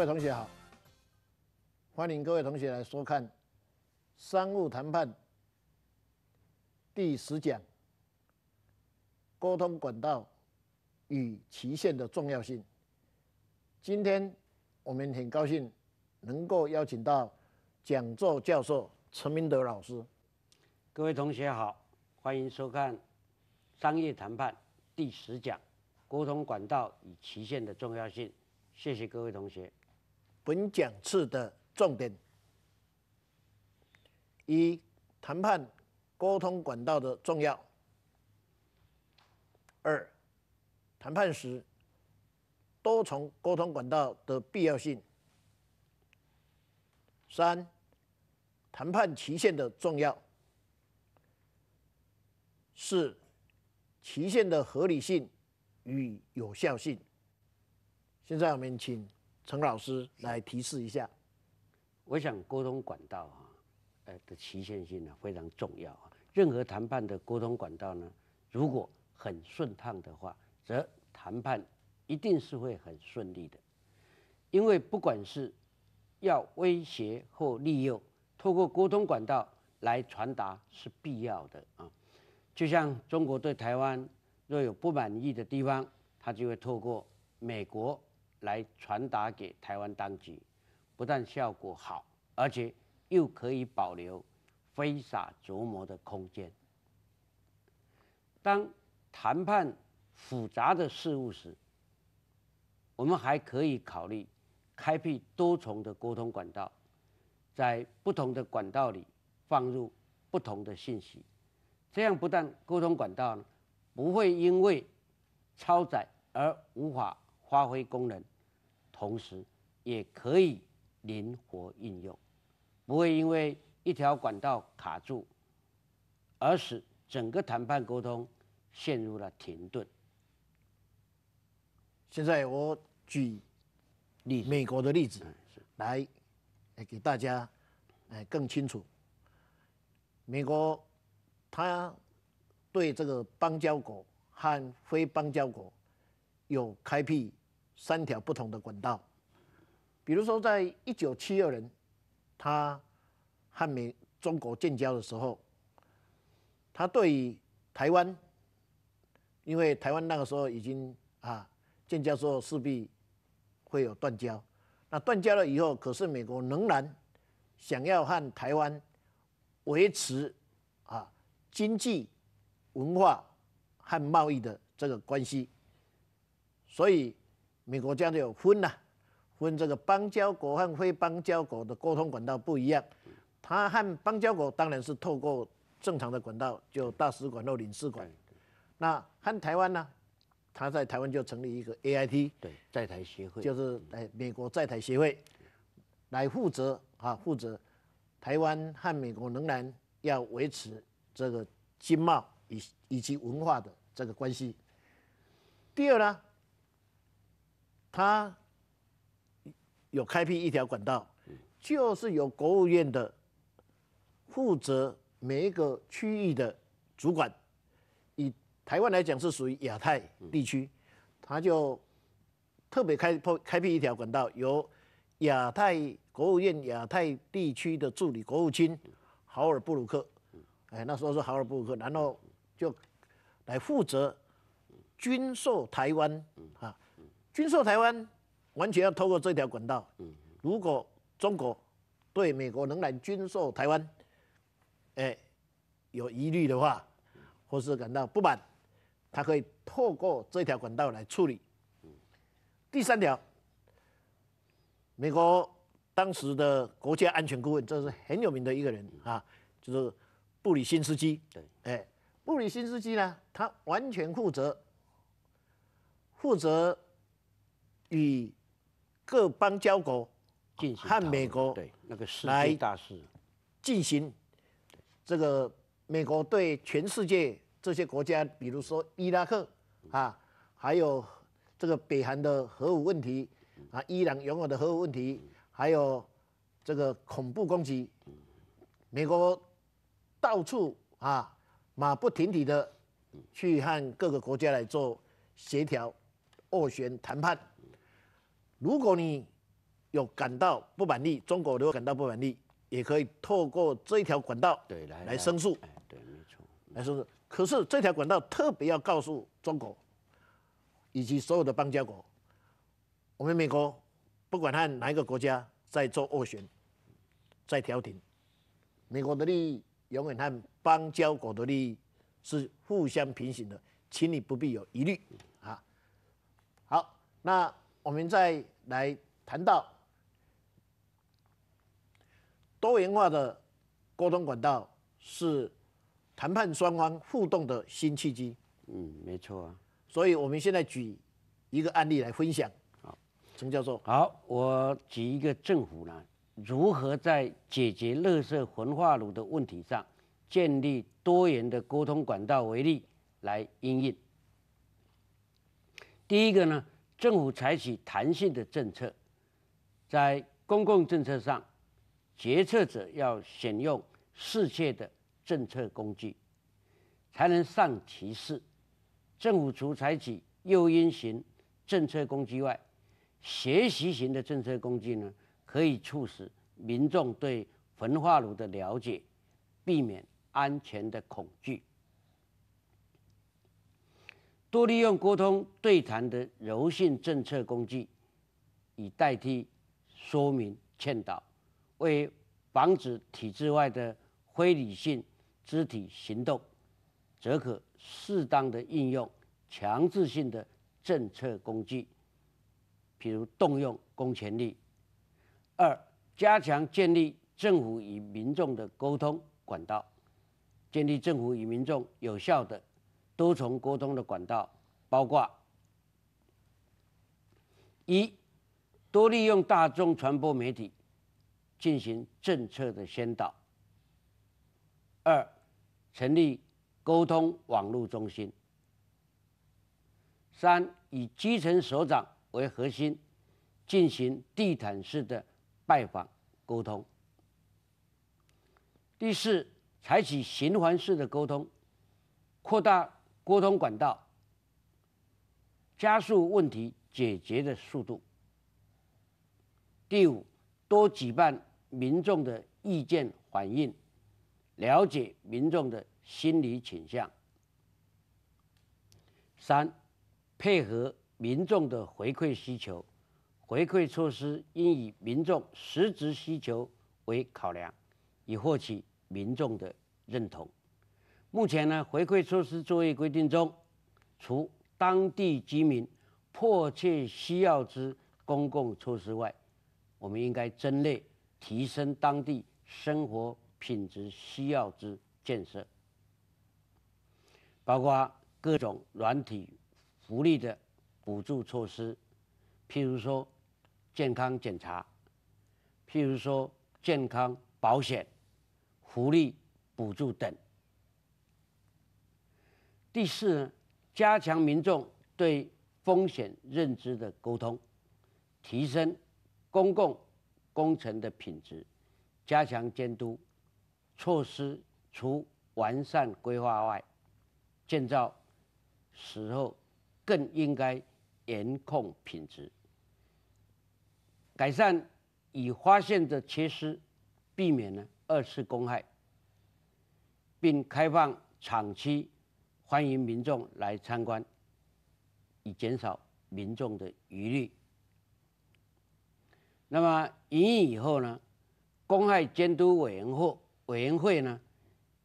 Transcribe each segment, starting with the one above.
各位同学好，欢迎各位同学来收看商务谈判第十讲：沟通管道与期限的重要性。今天我们很高兴能够邀请到讲座教授陈明德老师。各位同学好，欢迎收看商业谈判第十讲：沟通管道与期限的重要性。谢谢各位同学。本讲次的重点：一、谈判沟通管道的重要；二、谈判时多重沟通管道的必要性；三、谈判期限的重要；四、期限的合理性与有效性。现在我们请。陈老师来提示一下，我想沟通管道啊，的期限性呢非常重要啊。任何谈判的沟通管道呢，如果很顺畅的话，则谈判一定是会很顺利的。因为不管是要威胁或利诱，透过沟通管道来传达是必要的啊。就像中国对台湾若有不满意的地方，他就会透过美国。来传达给台湾当局，不但效果好，而且又可以保留挥洒琢磨的空间。当谈判复杂的事物时，我们还可以考虑开辟多重的沟通管道，在不同的管道里放入不同的信息，这样不但沟通管道不会因为超载而无法发挥功能。同时，也可以灵活运用，不会因为一条管道卡住，而使整个谈判沟通陷入了停顿。现在我举例美国的例子，来给大家哎更清楚。美国它对这个邦交国和非邦交国有开辟。三条不同的管道，比如说，在一九七二年，他和美中国建交的时候，他对于台湾，因为台湾那个时候已经啊建交之后势必会有断交，那断交了以后，可是美国仍然想要和台湾维持啊经济、文化和贸易的这个关系，所以。美国这样就有分了，分这个邦交国和非邦交国的沟通管道不一样。他和邦交国当然是透过正常的管道，就大使馆或领事馆。那和台湾呢，他在台湾就成立一个 AIT，在台协会，就是美国在台协会来负责啊，负责台湾和美国仍然要维持这个经贸以以及文化的这个关系。第二呢？他有开辟一条管道，就是由国务院的负责每一个区域的主管，以台湾来讲是属于亚太地区，他就特别开破开辟一条管道，由亚太国务院亚太地区的助理国务卿豪尔布鲁克，哎，那时候是豪尔布鲁克，然后就来负责军售台湾啊。军售台湾完全要透过这条管道。如果中国对美国能来军售台湾，哎，有疑虑的话，或是感到不满，他可以透过这条管道来处理。第三条，美国当时的国家安全顾问，这是很有名的一个人啊，就是布里辛斯基。哎，布里辛斯基呢，他完全负责负责。与各邦交国进行和美国对那个世界大事进行这个美国对全世界这些国家，比如说伊拉克啊，还有这个北韩的核武问题啊，伊朗拥有的核武问题，还有这个恐怖攻击，美国到处啊马不停蹄的去和各个国家来做协调斡旋谈判。如果你有感到不满意，中国如果感到不满意，也可以透过这一条管道来来申诉。对，没错，来申诉。可是这条管道特别要告诉中国以及所有的邦交国，我们美国不管他哪一个国家在做斡旋、在调停，美国的利益永远和邦交国的利益是互相平行的，请你不必有疑虑啊。好，那我们在。来谈到多元化的沟通管道是谈判双方互动的新契机。嗯，没错啊。所以，我们现在举一个案例来分享。好，陈教授。好，我举一个政府呢，如何在解决垃色焚化炉的问题上，建立多元的沟通管道为例来应用。第一个呢？政府采取弹性的政策，在公共政策上，决策者要选用适切的政策工具，才能上其示。政府除采取诱因型政策工具外，学习型的政策工具呢，可以促使民众对焚化炉的了解，避免安全的恐惧。多利用沟通对谈的柔性政策工具，以代替说明劝导；为防止体制外的非理性肢体行动，则可适当的应用强制性的政策工具，比如动用公权力。二、加强建立政府与民众的沟通管道，建立政府与民众有效的。多重沟通的管道，包括：一、多利用大众传播媒体进行政策的先导；二、成立沟通网络中心；三、以基层首长为核心进行地毯式的拜访沟通；第四，采取循环式的沟通，扩大。沟通管道，加速问题解决的速度。第五，多举办民众的意见反映，了解民众的心理倾向。三，配合民众的回馈需求，回馈措施应以民众实质需求为考量，以获取民众的认同。目前呢，回馈措施作业规定中，除当地居民迫切需要之公共措施外，我们应该针对提升当地生活品质需要之建设，包括各种软体福利的补助措施，譬如说健康检查，譬如说健康保险福利补助等。第四呢，加强民众对风险认知的沟通，提升公共工程的品质，加强监督措施。除完善规划外，建造时候更应该严控品质，改善已发现的缺失，避免呢二次公害，并开放厂区。欢迎民众来参观，以减少民众的疑虑。那么营运以后呢，公害监督委员会委员会呢，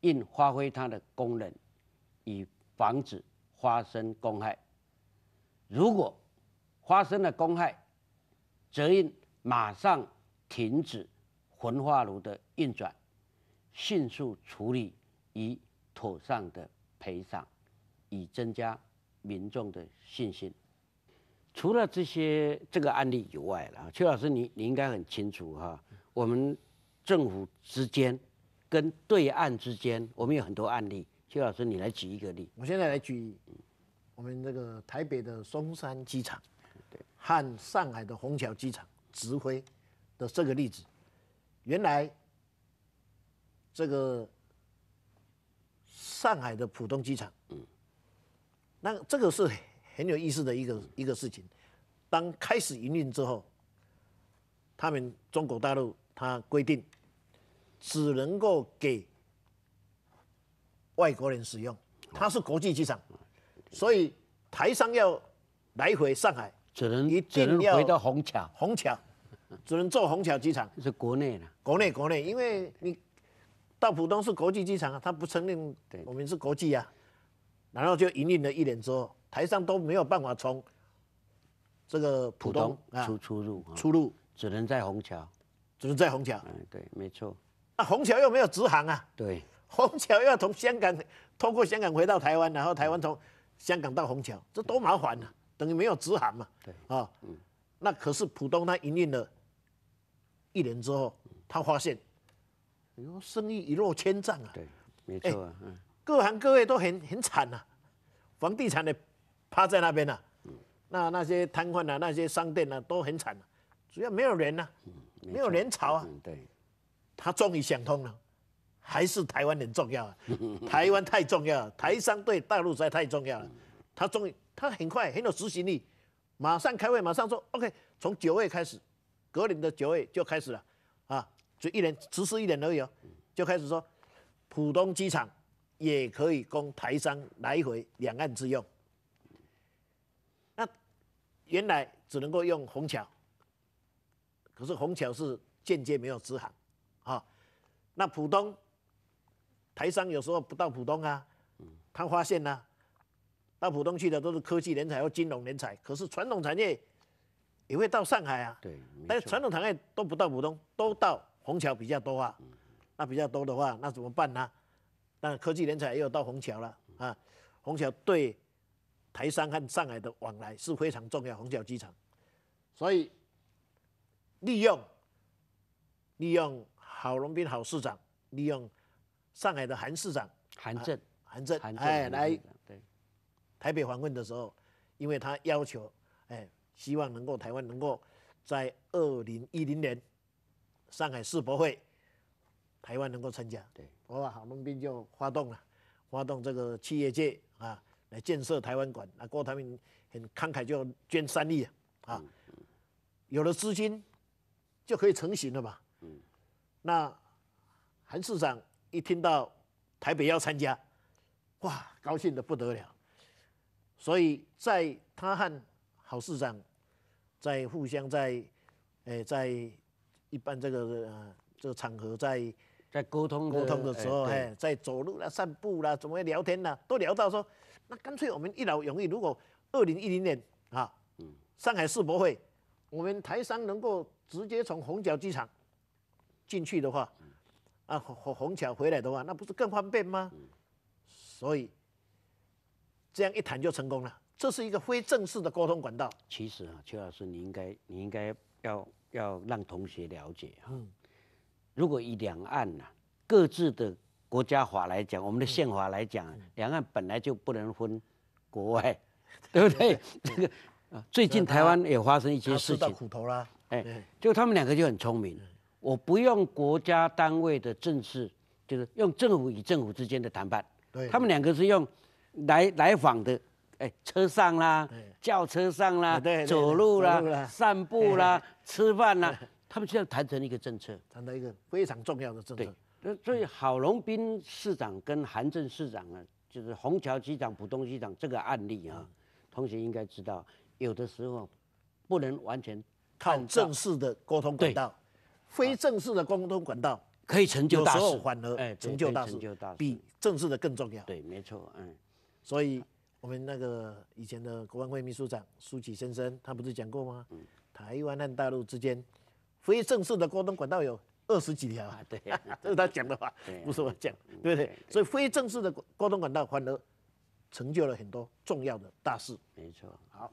应发挥它的功能，以防止发生公害。如果发生了公害，则应马上停止焚化炉的运转，迅速处理，以妥善的赔偿。以增加民众的信心。除了这些这个案例以外了邱老师，你你应该很清楚哈。我们政府之间跟对岸之间，我们有很多案例。邱老师，你来举一个例。我现在来举我们这个台北的松山机场，对，和上海的虹桥机场指挥的这个例子。原来这个上海的浦东机场，嗯。那这个是很有意思的一个一个事情。当开始营运之后，他们中国大陆他规定，只能够给外国人使用，它是国际机场，所以台商要来回上海，只能一定要回到虹桥。虹桥，只能坐虹桥机场。是国内的，国内国内，因为你到浦东是国际机场啊，他不承认我们是国际啊。然后就营运了一年之后，台上都没有办法从这个浦东出出入，出入只能在虹桥，只能在虹桥。嗯，对，没错。那虹桥又没有直航啊。对，虹桥要从香港通过香港回到台湾，然后台湾从香港到虹桥，这多麻烦啊！等于没有直航嘛。对，啊，嗯，那可是浦东它营运了一年之后，他发现，哎呦，生意一落千丈啊。对，没错啊，嗯。各行各业都很很惨呐，房地产的趴在那边呐，那那些瘫痪呐，那些商店呐都很惨，主要没有人呐，没有人潮啊。对，他终于想通了，还是台湾很重要啊，台湾太重要，台商对大陆实在太重要了。他终于他很快很有执行力，马上开会，马上说 OK，从九月开始，格林的九月就开始了，啊，就一年，指示一年而已哦，就开始说浦东机场。也可以供台商来回两岸之用。那原来只能够用虹桥，可是虹桥是间接没有支行，啊，那浦东，台商有时候不到浦东啊，他发现呢，到浦东去的都是科技人才或金融人才，可是传统产业也会到上海啊，对，但传统产业都不到浦东，都到虹桥比较多啊，那比较多的话，那怎么办呢？科技人才也有到虹桥了啊！虹桥对台商和上海的往来是非常重要，虹桥机场。所以利用利用郝龙斌郝市长，利用上海的韩市长韩正韩正哎来台北访问的时候，因为他要求哎希望能够台湾能够在二零一零年上海世博会，台湾能够参加。对。哇，郝龙斌就发动了，发动这个企业界啊，来建设台湾馆。那郭台铭很慷慨，就捐三亿啊，啊，有了资金就可以成型了嘛。那韩市长一听到台北要参加，哇，高兴的不得了。所以在他和郝市长在互相在诶，在一般这个这个场合在。在沟通沟通的时候，哎，在走路啦、散步啦、怎么聊天啦，都聊到说，那干脆我们一劳永逸。如果二零一零年啊，上海世博会，我们台商能够直接从虹桥机场进去的话，啊，从虹桥回来的话，那不是更方便吗？所以这样一谈就成功了，这是一个非正式的沟通管道。其实啊，邱老师，你应该你应该要要让同学了解啊。如果以两岸呐各自的国家法来讲，我们的宪法来讲，两岸本来就不能分国外，对不对？这个最近台湾也发生一些事情，苦头啦。哎，就他们两个就很聪明，我不用国家单位的正式，就是用政府与政府之间的谈判。对，他们两个是用来来访的，哎，车上啦，轿车上啦，走路啦，散步啦，吃饭啦。他们现在谈成一个政策，谈到一个非常重要的政策。对，所以郝龙斌市长跟韩正市长啊，就是虹桥机场、浦东机场这个案例啊，同学应该知道，有的时候不能完全靠正式的沟通管道，非正式的沟通管道可以成就大事，反而成就大事比正式的更重要。对，没错，嗯。所以我们那个以前的国安会秘书长苏启先生，他不是讲过吗？台湾和大陆之间。非正式的沟通管道有二十几条啊！对，这是他讲的话，不是我讲，对不对？所以非正式的沟通管道反而成就了很多重要的大事。没错。好，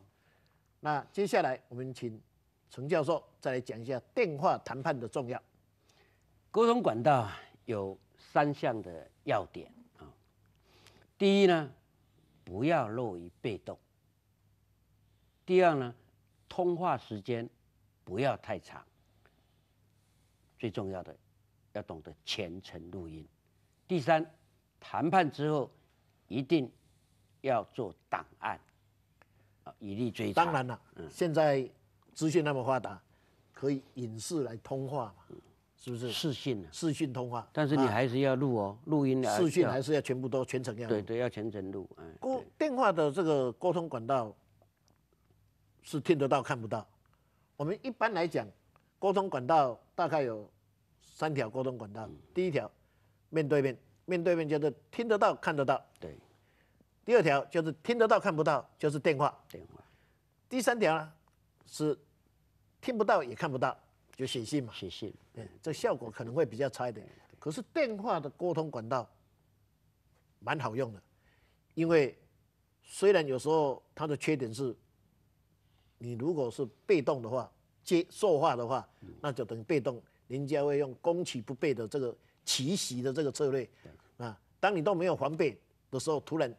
那接下来我们请陈教授再来讲一下电话谈判的重要沟通管道有三项的要点啊，第一呢，不要落于被动；第二呢，通话时间不要太长。最重要的，要懂得全程录音。第三，谈判之后，一定，要做档案，啊，以利追查。当然了，现在资讯那么发达，可以影视来通话嘛？是不是？视讯，视讯通话。但是你还是要录哦，录音的。视讯还是要全部都全程要。对对，要全程录。嗯，沟电话的这个沟通管道，是听得到看不到。我们一般来讲。沟通管道大概有三条沟通管道。第一条，面对面，面对面就是听得到、看得到。对。第二条就是听得到、看不到，就是电话。电话。第三条呢，是听不到也看不到，就写信嘛。写信。嗯，这效果可能会比较差一点。可是电话的沟通管道蛮好用的，因为虽然有时候它的缺点是，你如果是被动的话。接受话的话，那就等于被动。人家会用攻其不备的这个奇袭的这个策略，啊，当你都没有防备的时候，突然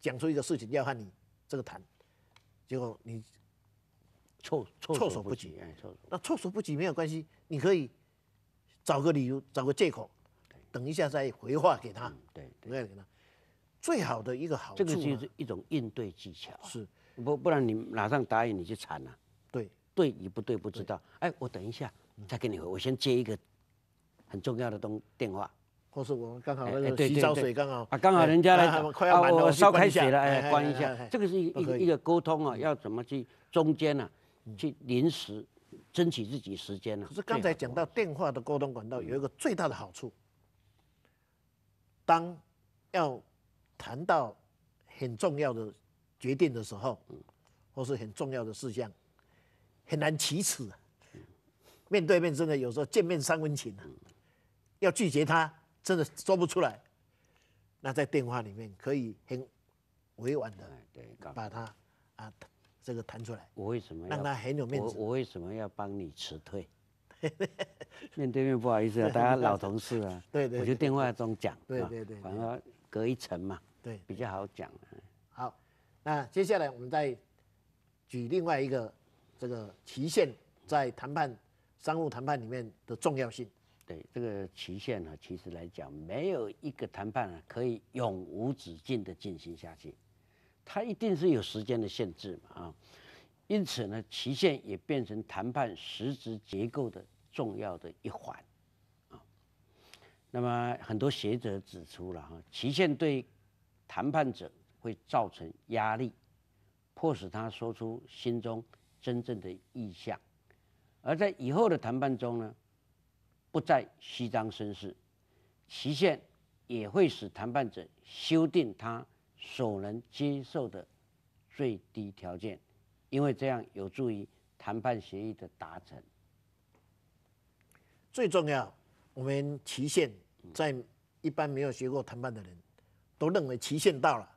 讲出一个事情要和你这个谈，结果你措措手不及。措手。那措手不及没有关系，你可以找个理由，找个借口，等一下再回话给他。对，回话给他。最好的一个好处。这个就是一种应对技巧。是，不不然你马上答应，你就惨了。对。对与不对不知道，哎，我等一下再跟你回，我先接一个很重要的东电话，或是我们刚好那个洗澡水刚好，刚好人家来，啊，我烧开水了，哎，关一下，这个是一一个沟通啊，要怎么去中间呢？去临时争取自己时间呢？可是刚才讲到电话的沟通管道有一个最大的好处，当要谈到很重要的决定的时候，或是很重要的事项。很难启齿，面对面真的有时候见面三分情啊，要拒绝他真的说不出来，那在电话里面可以很委婉的，把他啊这个弹出来。我为什么让他很有面子？我为什么要帮你辞退？面对面不好意思啊，大家老同事啊。对对。我就电话中讲。对对对。反正隔一层嘛。对。比较好讲。好，那接下来我们再举另外一个。这个期限在谈判、商务谈判里面的重要性，对这个期限呢，其实来讲，没有一个谈判可以永无止境的进行下去，它一定是有时间的限制嘛啊，因此呢，期限也变成谈判实质结构的重要的一环啊。那么很多学者指出了哈，期限对谈判者会造成压力，迫使他说出心中。真正的意向，而在以后的谈判中呢，不再虚张声势，期限也会使谈判者修订他所能接受的最低条件，因为这样有助于谈判协议的达成。最重要，我们期限在一般没有学过谈判的人都认为期限到了，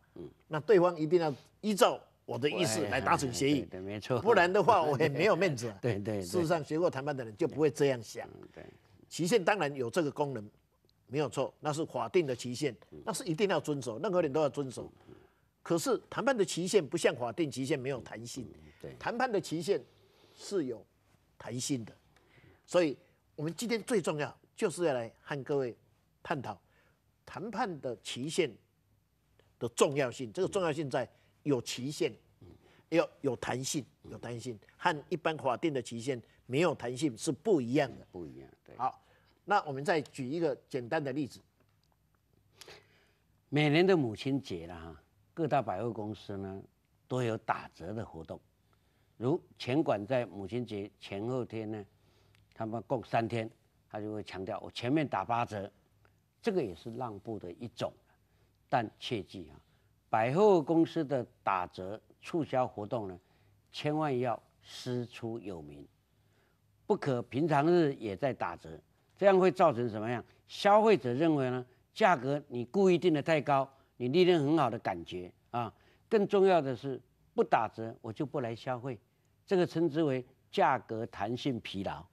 那对方一定要依照。我的意思来达成协议，对，没错。不然的话，我也没有面子。对对事实上，学过谈判的人就不会这样想。对，期限当然有这个功能，没有错，那是法定的期限，那是一定要遵守，任何人都要遵守。可是谈判的期限不像法定期限没有弹性。对，谈判的期限是有弹性的，所以我们今天最重要就是要来和各位探讨谈判的期限的重要性。这个重要性在。有期限，要有弹性，有弹性，和一般法定的期限没有弹性是不一样的。不一样，对。好，那我们再举一个简单的例子。每年的母亲节了哈，各大百货公司呢都有打折的活动，如全馆在母亲节前后天呢，他们共三天，他就会强调我前面打八折，这个也是让步的一种，但切记啊。百货公司的打折促销活动呢，千万要师出有名，不可平常日也在打折，这样会造成什么样？消费者认为呢？价格你故意定的太高，你利润很好的感觉啊！更重要的是，不打折我就不来消费，这个称之为价格弹性疲劳。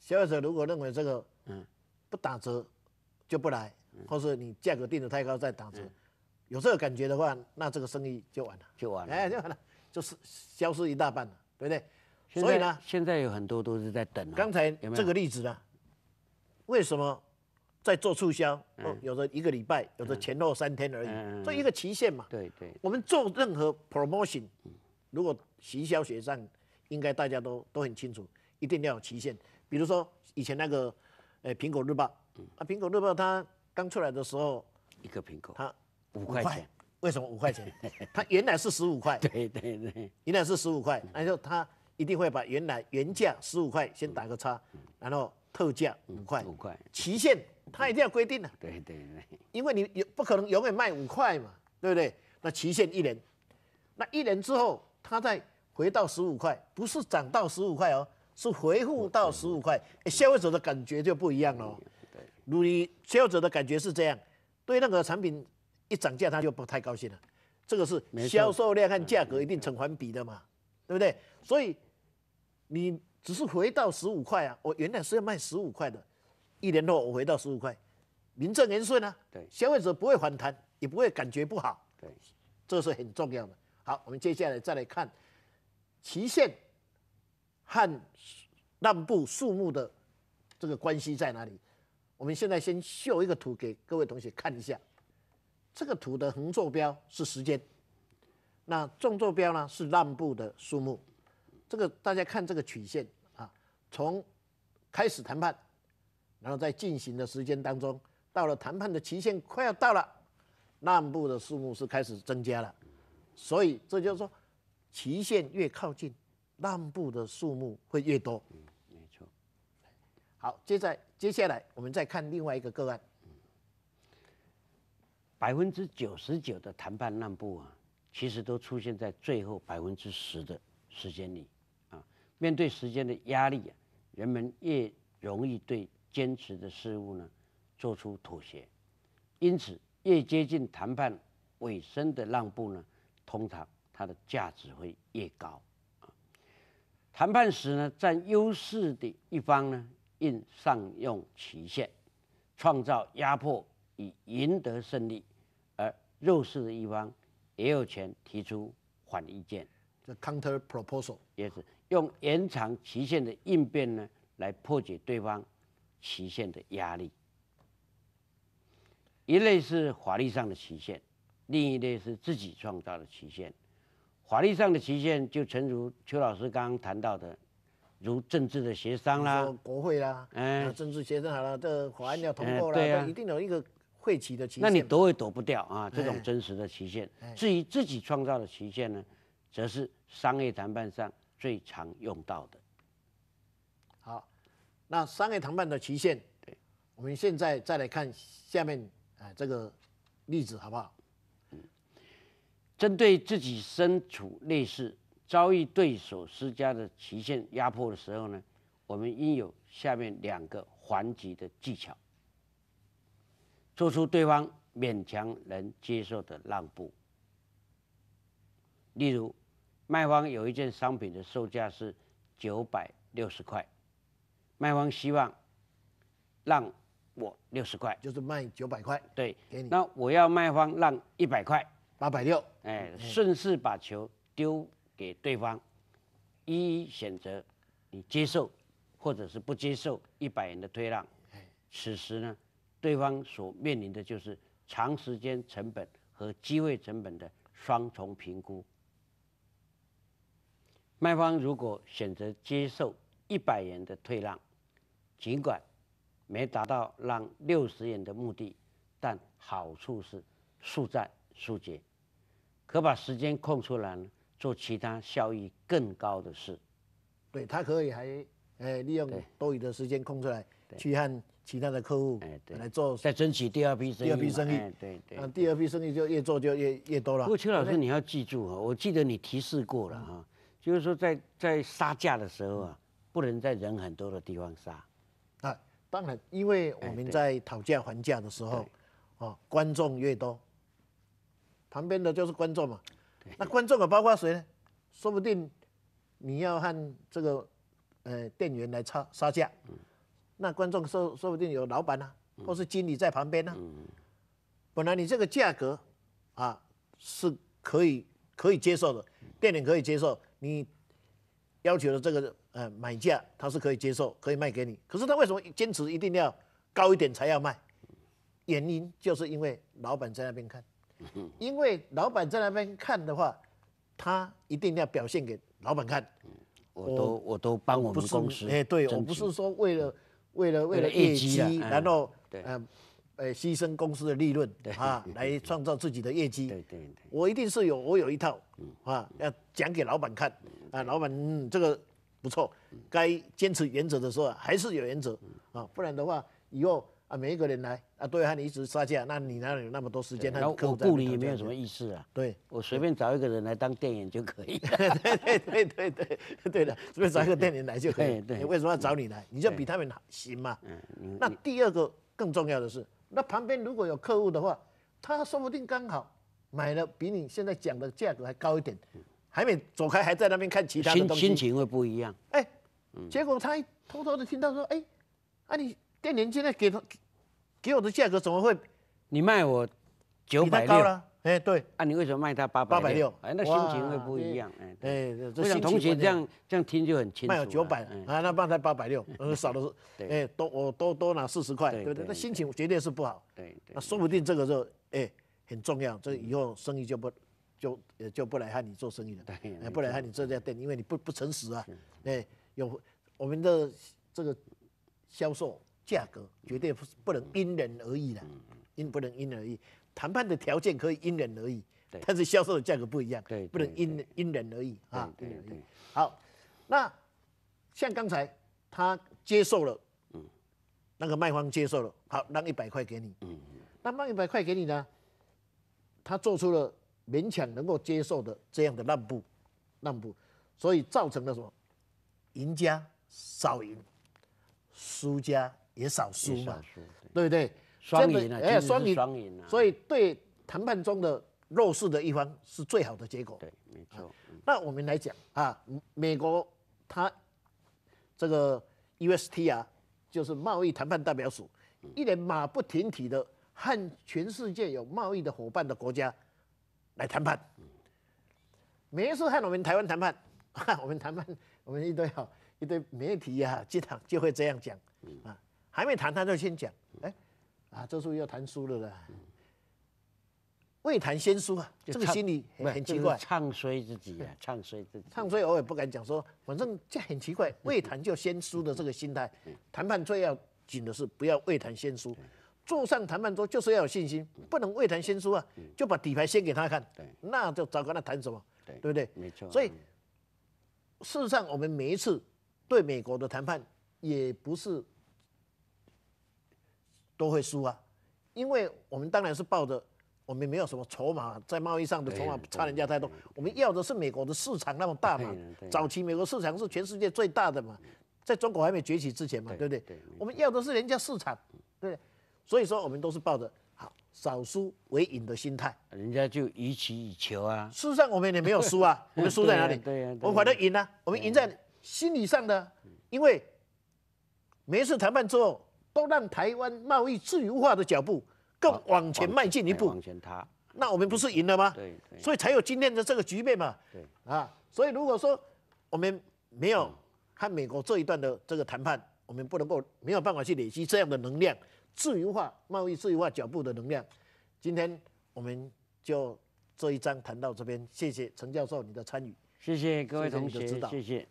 消费者如果认为这个嗯不打折就不来，或是你价格定的太高再打折。有这个感觉的话，那这个生意就完了，就完了，哎，就完了，就是消失一大半了，对不对？所以呢，现在有很多都是在等。刚才这个例子呢，为什么在做促销？有的一个礼拜，有的前后三天而已，做一个期限嘛。对对。我们做任何 promotion，如果行销学上应该大家都都很清楚，一定要有期限。比如说以前那个诶，《苹果日报》啊，《苹果日报》它刚出来的时候，一个苹果，它。五块钱，为什么五块钱？它 原来是十五块，对对对，原来是十五块，那就它一定会把原来原价十五块先打个叉，然后特价五块，五块，期限它一定要规定的，对对对，因为你有不可能永远卖五块嘛，对不对？那期限一年，那一年之后，它再回到十五块，不是涨到十五块哦，是回复到十五块，消费者的感觉就不一样了。对，你消费者的感觉是这样，对那个产品。一涨价他就不太高兴了，这个是销售量和价格一定成反比的嘛，对不对？所以你只是回到十五块啊，我原来是要卖十五块的，一年后我回到十五块，名正言顺啊。对，消费者不会反弹，也不会感觉不好。对，这是很重要的。好，我们接下来再来看期限和让步数目的这个关系在哪里。我们现在先秀一个图给各位同学看一下。这个图的横坐标是时间，那纵坐标呢是让步的数目。这个大家看这个曲线啊，从开始谈判，然后在进行的时间当中，到了谈判的期限快要到了，让步的数目是开始增加了。所以这就是说，期限越靠近，让步的数目会越多。没错。好，接着接下来我们再看另外一个个案。百分之九十九的谈判让步啊，其实都出现在最后百分之十的时间里，啊，面对时间的压力，人们越容易对坚持的事物呢，做出妥协，因此越接近谈判尾声的让步呢，通常它的价值会越高。啊，谈判时呢，占优势的一方呢，应善用期限，创造压迫，以赢得胜利。弱势的一方也有权提出反意见，这 counter proposal 也是用延长期限的应变呢，来破解对方期限的压力。一类是法律上的期限，另一类是自己创造的期限。法律上的期限就诚如邱老师刚刚谈到的，如政治的协商啦，国会啦，那政治协商好了，这法案要通过了，一定有一个。会期的期限，那你躲也躲不掉啊！这种真实的期限。至于自己创造的期限呢，则是商业谈判上最常用到的。好，那商业谈判的期限，我们现在再来看下面啊这个例子好不好？嗯，针对自己身处劣势、遭遇对手施加的期限压迫的时候呢，我们应有下面两个环节的技巧。做出对方勉强能接受的让步。例如，卖方有一件商品的售价是九百六十块，卖方希望让我六十块，就是卖九百块。对，那我要卖方让一百块，八百六。哎，顺势把球丢给对方，一一选择，你接受或者是不接受一百元的退让。哎，此时呢？对方所面临的就是长时间成本和机会成本的双重评估。卖方如果选择接受一百元的退让，尽管没达到让六十元的目的，但好处是速战速决，可把时间空出来做其他效益更高的事。对他可以还呃利用多余的时间空出来。去和其他的客户来做，再争取第二批生意，第二批生意，对对，那第二批生意就越做就越越多了。不过邱老师，你要记住哈，我记得你提示过了哈，就是说在在杀价的时候啊，不能在人很多的地方杀。啊，当然，因为我们在讨价还价的时候，哦，观众越多，旁边的就是观众嘛。那观众啊，包括谁呢？说不定你要和这个呃店员来差杀价。那观众说，说不定有老板呢，或是经理在旁边呢。本来你这个价格啊，是可以可以接受的，店员可以接受。你要求的这个呃买价，他是可以接受，可以卖给你。可是他为什么坚持一定要高一点才要卖？原因就是因为老板在那边看，因为老板在那边看的话，他一定要表现给老板看。我都我都帮我们公司哎，对我不是说为了。为了为了业绩，然后，呃，呃，牺牲公司的利润，啊，来创造自己的业绩。对对对，我一定是有我有一套，啊，要讲给老板看，啊，老板这个不错，该坚持原则的时候还是有原则，啊，不然的话以后。啊，每一个人来啊，对啊，和你一直刷价，那你哪里有那么多时间？那我不理你，没有什么意思啊。对，我随便找一个人来当店员就可以了。对对对对对的，随便找一个店员来就可以。你为什么要找你来？你就比他们好，行嘛。嗯那第二个更重要的是，那旁边如果有客户的话，他说不定刚好买了比你现在讲的价格还高一点，还没走开，还在那边看其他东西，心情会不一样。哎，结果他偷偷的听到说，哎，啊你。店年现在给他给我的价格怎么会？你卖我九百六，哎，对。那你为什么卖他八百？八百六，哎，那心情会不一样。哎，对。我想同学这样这样听就很清楚。卖我九百，啊，他卖他八百六，少的是，哎，多我多多拿四十块，对不对？那心情绝对是不好。对那说不定这个时候，哎，很重要，这以后生意就不就就不来和你做生意了。对。不来和你这家店，因为你不不诚实啊。哎，有我们的这个销售。价格绝对不不能因人而异的，因不能因人而异。谈判的条件可以因人而异，但是销售的价格不一样，不能因因人而异啊。对好，那像刚才他接受了，嗯，那个卖方接受了，好让一百块给你，嗯那让一百块给你呢，他做出了勉强能够接受的这样的让步，让步，所以造成了什么？赢家少赢，输家。也少输嘛，对不对？双赢啊，而双赢，所以对谈判中的弱势的一方是最好的结果。对，没错。那我们来讲啊，美国它这个 U.S.T 啊，就是贸易谈判代表署，一连马不停蹄的和全世界有贸易的伙伴的国家来谈判。每一次和我们台湾谈判，我们谈判，我们一堆好一堆媒体啊，经常就会这样讲啊。还没谈，他就先讲，哎，啊，这时候要谈输了啦，未谈先输啊，这个心理很奇怪。唱衰自己啊，唱衰自己。唱衰我也不敢讲，说反正这很奇怪，未谈就先输的这个心态。谈判最要紧的是不要未谈先输，坐上谈判桌就是要有信心，不能未谈先输啊，就把底牌先给他看，那就早跟他谈什么，对不对？没错。所以事实上，我们每一次对美国的谈判，也不是。都会输啊，因为我们当然是抱着我们没有什么筹码，在贸易上的筹码差人家太多。我们要的是美国的市场那么大嘛，早期美国市场是全世界最大的嘛，在中国还没崛起之前嘛，对不对？我们要的是人家市场，对，所以说我们都是抱着好少输为赢的心态。人家就以取以求啊，事实上我们也没有输啊，我们输在哪里？我们反正赢了，我们赢在心理上的，因为每一次谈判之后。都让台湾贸易自由化的脚步更往前迈进一步，那我们不是赢了吗？对，所以才有今天的这个局面嘛。对，啊，所以如果说我们没有和美国这一段的这个谈判，我们不能够没有办法去累积这样的能量，自由化贸易自由化脚步的能量。今天我们就这一章谈到这边，谢谢陈教授你的参与，谢谢各位同学，谢谢。